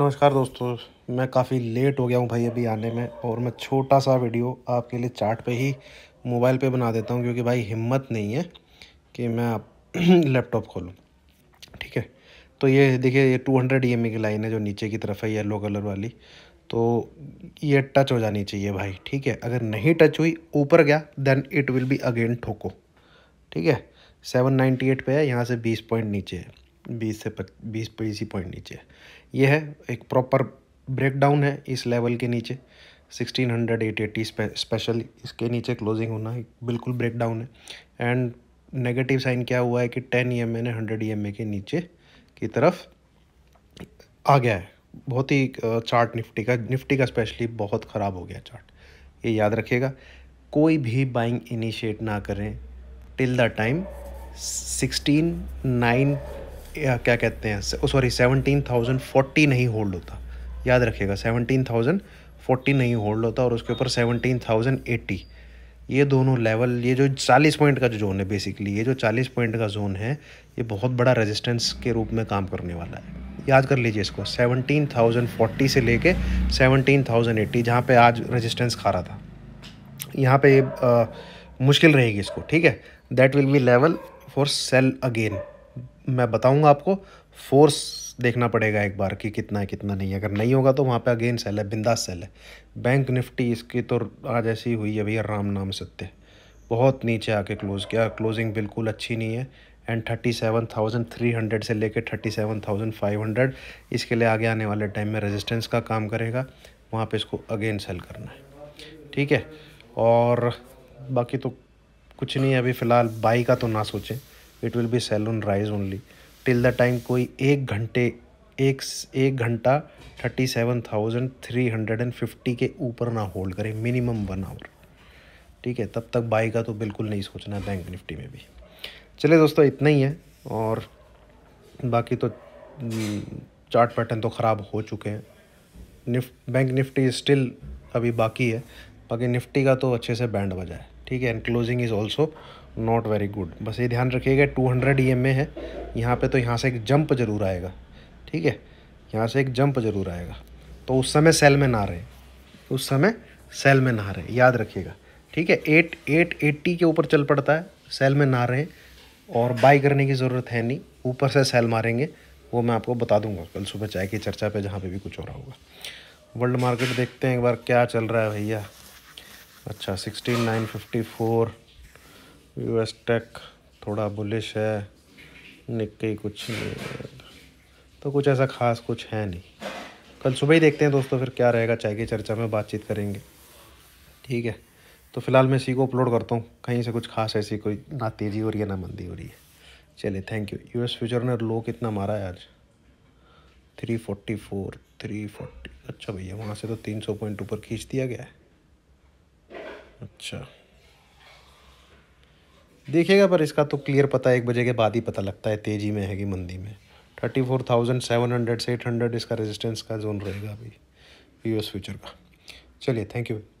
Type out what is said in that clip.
नमस्कार दोस्तों मैं काफ़ी लेट हो गया हूँ भाई अभी आने में और मैं छोटा सा वीडियो आपके लिए चार्ट पे ही मोबाइल पे बना देता हूँ क्योंकि भाई हिम्मत नहीं है कि मैं आप लैपटॉप खोलूँ ठीक है तो ये देखिए ये 200 हंड्रेड की लाइन है जो नीचे की तरफ है येलो कलर वाली तो ये टच हो जानी चाहिए भाई ठीक है अगर नहीं टच हुई ऊपर गया then it will be again ठोको ठीक है सेवन नाइन्टी एट पर है यहाँ से बीस पॉइंट नीचे है बीस से बीस बीस पॉइंट नीचे है ये है एक प्रॉपर ब्रेकडाउन है इस लेवल के नीचे sixteen hundred eight eighty special इसके नीचे क्लोजिंग होना बिल्कुल ब्रेकडाउन है एंड नेगेटिव साइन क्या हुआ है कि टेन ई एम ए ने हंड्रेड ई एम ए के नीचे की तरफ आ गया है बहुत ही चार्ट निफ्टी का निफ्टी का स्पेशली बहुत ख़राब हो गया चार्ट ये याद रखिएगा कोई भी बाइंग इनिशिएट ना करें till the time sixteen nine क्या कहते हैं सॉरी सेवनटीन थाउजेंड फोर्टी नहीं होल्ड होता याद रखिएगा सेवनटीन थाउजेंड फोर्टी नहीं होल्ड होता और उसके ऊपर सेवनटीन थाउजेंड एट्टी ये दोनों लेवल ये जो चालीस पॉइंट का जो जोन है बेसिकली ये जो चालीस पॉइंट का जोन है ये बहुत बड़ा रेजिस्टेंस के रूप में काम करने वाला है याद कर लीजिए इसको सेवनटीन थाउजेंड फोर्टी से लेके सेवनटीन थाउजेंड एट्टी जहाँ पे आज रेजिस्टेंस खा रहा था यहाँ पे आ, मुश्किल रहेगी इसको ठीक है that will be level for sale again मैं बताऊंगा आपको फोर्स देखना पड़ेगा एक बार कि कितना है कितना नहीं है अगर नहीं होगा तो वहाँ पे अगेन सेल है बिंदास सेल है बैंक निफ्टी इसकी तो आज ऐसी हुई है भैया राम नाम सत्य बहुत नीचे आके क्लोज़ किया क्लोजिंग बिल्कुल अच्छी नहीं है and thirty seven thousand three hundred से लेकर thirty seven thousand five hundred इसके लिए आगे आने वाले टाइम में रेजिस्टेंस का काम करेगा वहाँ पे इसको अगेन सेल करना है ठीक है और बाकी तो कुछ नहीं है अभी फ़िलहाल बाई का तो ना सोचें it will be sale on rise only till the time कोई एक घंटे एक एक घंटा thirty seven thousand three hundred and fifty के ऊपर ना होल्ड करें मिनिमम वन आवर ठीक है तब तक बाई का तो बिल्कुल नहीं सोचना है बैंक निफ्टी में भी चले दोस्तों इतना ही है और बाकी तो चार्ट हम्म, पैटर्न तो ख़राब हो चुके हैं निफ्ट बैंक निफ्टी स्टिल अभी बाकी है बाकी निफ्टी का तो अच्छे से बैंड बजा है ठीक है and closing is also not very good बस ये ध्यान रखिएगा two hundred E M A है यहाँ पे तो यहाँ से एक जंप जरूर आएगा ठीक है यहाँ से एक जंप जरूर आएगा तो उस समय सेल में ना रहे उस समय सेल में ना रहे याद रखिएगा ठीक है एट एट एट्टी के ऊपर चल पड़ता है सेल में ना रहे और बाई करने की ज़रूरत है नहीं ऊपर से सेल मारेंगे वो मैं आपको बता दूंगा कल सुबह चाय की चर्चा पे जहाँ पे भी कुछ हो रहा होगा वर्ल्ड मार्केट देखते हैं एक बार क्या चल रहा है भैया अच्छा sixteen nine fifty four U S tech थोड़ा बुलिश है निक कुछ तो कुछ ऐसा खास कुछ है नहीं कल सुबह ही देखते हैं दोस्तों फिर क्या रहेगा चाय की चर्चा में बातचीत करेंगे ठीक है तो फिलहाल मैं इसी को अपलोड करता हूँ कहीं से कुछ खास ऐसी कोई ना तेज़ी हो रही है ना मंदी हो रही है चलिए थैंक यू यूएस फ्यूचर ने लो कितना मारा है आज three forty four three forty अच्छा भैया वहाँ से तो तीन सौ पॉइंट ऊपर खींच दिया गया है अच्छा देखिएगा पर इसका तो क्लियर पता एक बजे के बाद ही पता लगता है तेज़ी में है कि मंदी में thirty four thousand seven hundred से एट हंड्रेड इसका रेजिस्टेंस का जोन रहेगा अभी यूएस फ्यूचर का चलिए थैंक यू